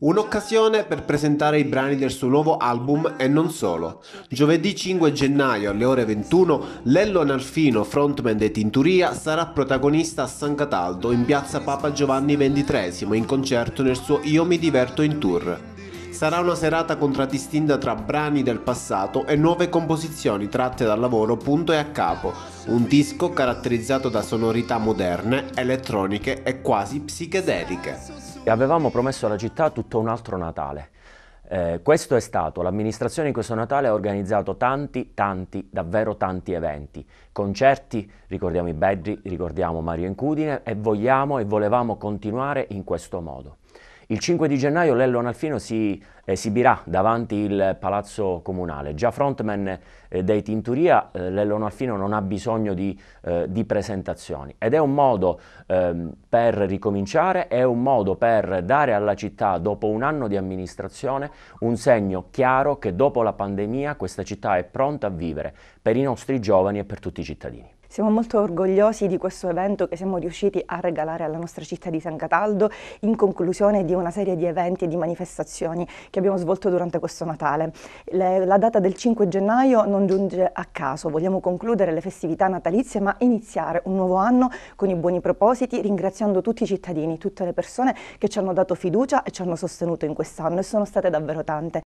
Un'occasione per presentare i brani del suo nuovo album e non solo. Giovedì 5 gennaio alle ore 21 Lello Analfino, frontman dei Tinturia, sarà protagonista a San Cataldo in piazza Papa Giovanni XXIII in concerto nel suo Io mi diverto in tour. Sarà una serata contraddistinta tra brani del passato e nuove composizioni tratte dal lavoro Punto e a Capo, un disco caratterizzato da sonorità moderne, elettroniche e quasi psichedeliche. Avevamo promesso alla città tutto un altro Natale. Eh, questo è stato, l'amministrazione in questo Natale ha organizzato tanti, tanti, davvero tanti eventi, concerti, ricordiamo i Bedri, ricordiamo Mario Incudine e vogliamo e volevamo continuare in questo modo. Il 5 di gennaio Lello Analfino si esibirà eh, davanti il Palazzo Comunale. Già frontman eh, dei Tinturia, eh, Lello Norfino non ha bisogno di, eh, di, presentazioni ed è un modo ehm, per ricominciare, è un modo per dare alla città dopo un anno di amministrazione un segno chiaro che dopo la pandemia questa città è pronta a vivere per i nostri giovani e per tutti i cittadini. Siamo molto orgogliosi di questo evento che siamo riusciti a regalare alla nostra città di San Cataldo in conclusione di una serie di eventi e di manifestazioni che che abbiamo svolto durante questo Natale. Le, la data del 5 gennaio non giunge a caso, vogliamo concludere le festività natalizie ma iniziare un nuovo anno con i buoni propositi ringraziando tutti i cittadini, tutte le persone che ci hanno dato fiducia e ci hanno sostenuto in quest'anno e sono state davvero tante.